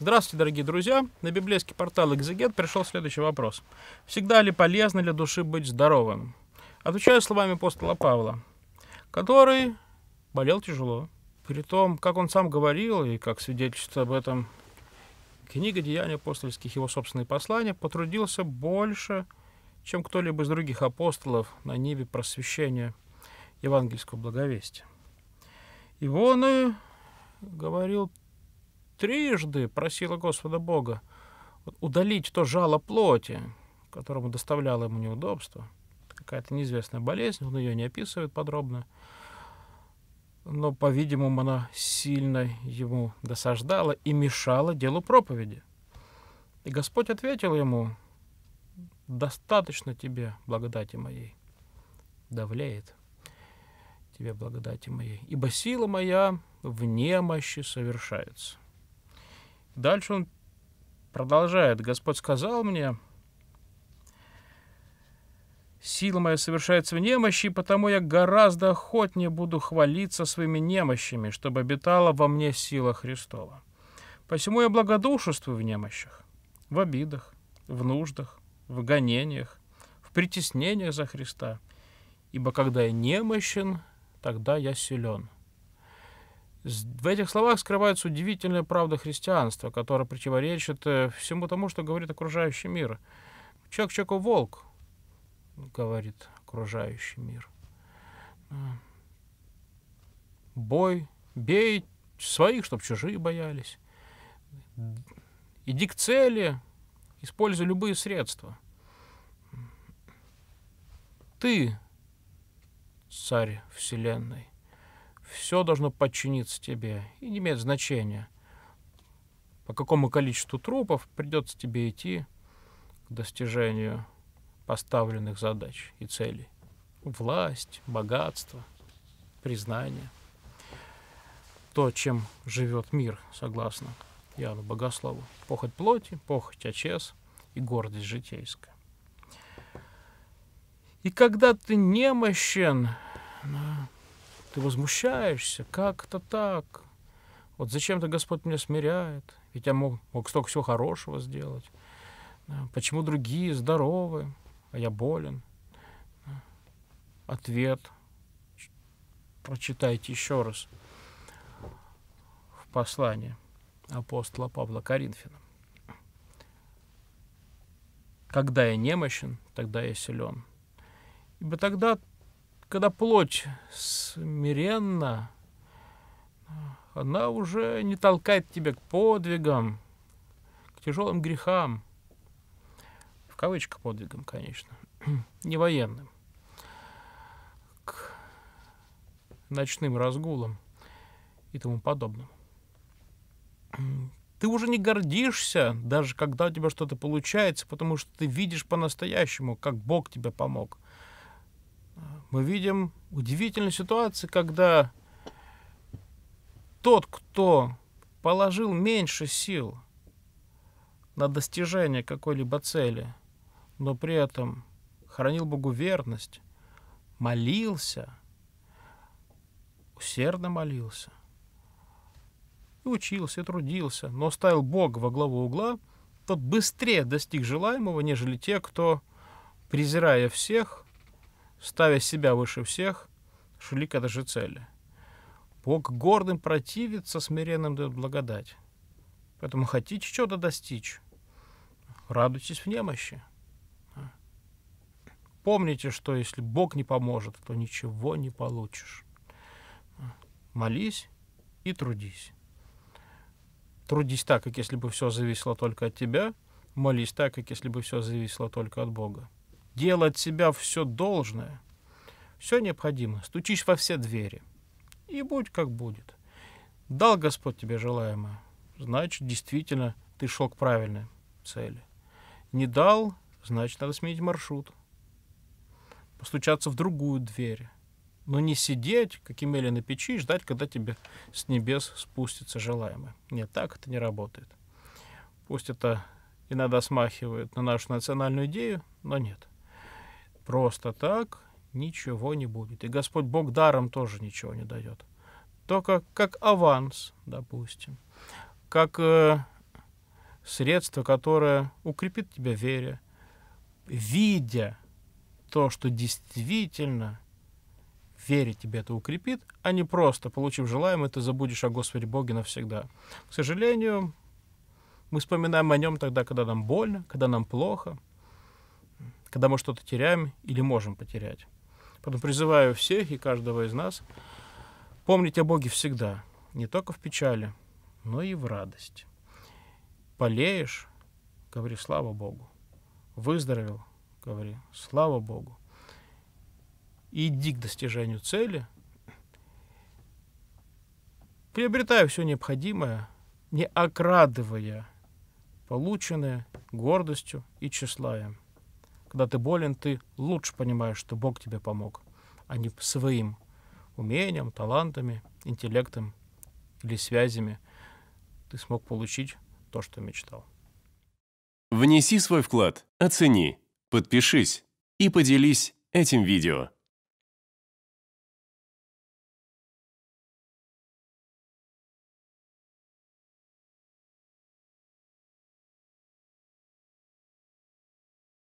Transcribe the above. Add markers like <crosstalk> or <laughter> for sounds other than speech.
Здравствуйте, дорогие друзья! На библейский портал «Экзегет» пришел следующий вопрос. Всегда ли полезно для души быть здоровым? Отвечаю словами апостола Павла, который болел тяжело. При том, как он сам говорил и как свидетельствует об этом книга «Деяния апостольских» его собственные послания, потрудился больше, чем кто-либо из других апостолов на небе просвещения евангельского благовестия. И он и э, говорил трижды просила Господа Бога удалить то жало плоти, которому доставляло ему неудобство. Какая-то неизвестная болезнь, он ее не описывает подробно. Но, по-видимому, она сильно ему досаждала и мешала делу проповеди. И Господь ответил ему, достаточно тебе благодати моей. Давлеет тебе благодати моей, ибо сила моя в немощи совершается. Дальше он продолжает. Господь сказал мне, Сила моя совершается в немощи, потому я гораздо охотнее буду хвалиться своими немощами, чтобы обитала во мне сила Христова. Посему я благодушествую в немощах, в обидах, в нуждах, в гонениях, в притеснениях за Христа. Ибо когда я немощен, тогда я силен. В этих словах скрывается удивительная правда христианства, которая противоречит э, всему тому, что говорит окружающий мир. Человек человеку волк, говорит окружающий мир. Э, Бой, бей своих, чтобы чужие боялись. Иди к цели, используй любые средства. Ты царь Вселенной. Все должно подчиниться тебе и не имеет значения, по какому количеству трупов придется тебе идти к достижению поставленных задач и целей. Власть, богатство, признание. То, чем живет мир, согласно яну Богослову. Похоть плоти, похоть очес и гордость житейская. И когда ты немощен, ты возмущаешься, как это так? Вот зачем-то Господь меня смиряет, ведь я мог, мог столько всего хорошего сделать. Почему другие здоровы, а я болен? Ответ прочитайте еще раз в послании апостола Павла Коринфянам. Когда я немощен, тогда я силен. Ибо тогда когда плоть смиренна, она уже не толкает тебя к подвигам, к тяжелым грехам. В кавычках подвигам, конечно, <clears throat> не военным. К ночным разгулам и тому подобному. Ты уже не гордишься, даже когда у тебя что-то получается, потому что ты видишь по-настоящему, как Бог тебе помог – мы видим удивительную ситуацию, когда тот, кто положил меньше сил на достижение какой-либо цели, но при этом хранил Богу верность, молился, усердно молился, и учился, и трудился, но ставил Бог во главу угла, тот быстрее достиг желаемого, нежели те, кто, презирая всех, ставя себя выше всех, шли к этой же цели. Бог гордым противится, смиренным дает благодать. Поэтому хотите чего-то достичь, радуйтесь в немощи. А. Помните, что если Бог не поможет, то ничего не получишь. А. Молись и трудись. Трудись так, как если бы все зависело только от тебя. Молись так, как если бы все зависело только от Бога делая от себя все должное, все необходимое, стучишь во все двери, и будь как будет. Дал Господь тебе желаемое, значит, действительно, ты шел к правильной цели. Не дал, значит, надо сменить маршрут, постучаться в другую дверь. Но не сидеть, как имели на печи, и ждать, когда тебе с небес спустится желаемое. Нет, так это не работает. Пусть это иногда смахивает на нашу национальную идею, но нет – Просто так ничего не будет. И Господь Бог даром тоже ничего не дает. Только как аванс, допустим, как э, средство, которое укрепит тебя в вере, видя то, что действительно вере тебе это укрепит, а не просто, получив желаемое, ты забудешь о Господе Боге навсегда. К сожалению, мы вспоминаем о нем тогда, когда нам больно, когда нам плохо – когда мы что-то теряем или можем потерять. Поэтому призываю всех и каждого из нас помнить о Боге всегда, не только в печали, но и в радость. Полеешь, говори слава Богу. Выздоровел, говори слава Богу. И иди к достижению цели, приобретая все необходимое, не окрадывая полученное гордостью и тщеславием. Когда ты болен, ты лучше понимаешь, что Бог тебе помог, а не своим умением, талантами, интеллектом или связями ты смог получить то, что мечтал. Внеси свой вклад, оцени, подпишись и поделись этим видео.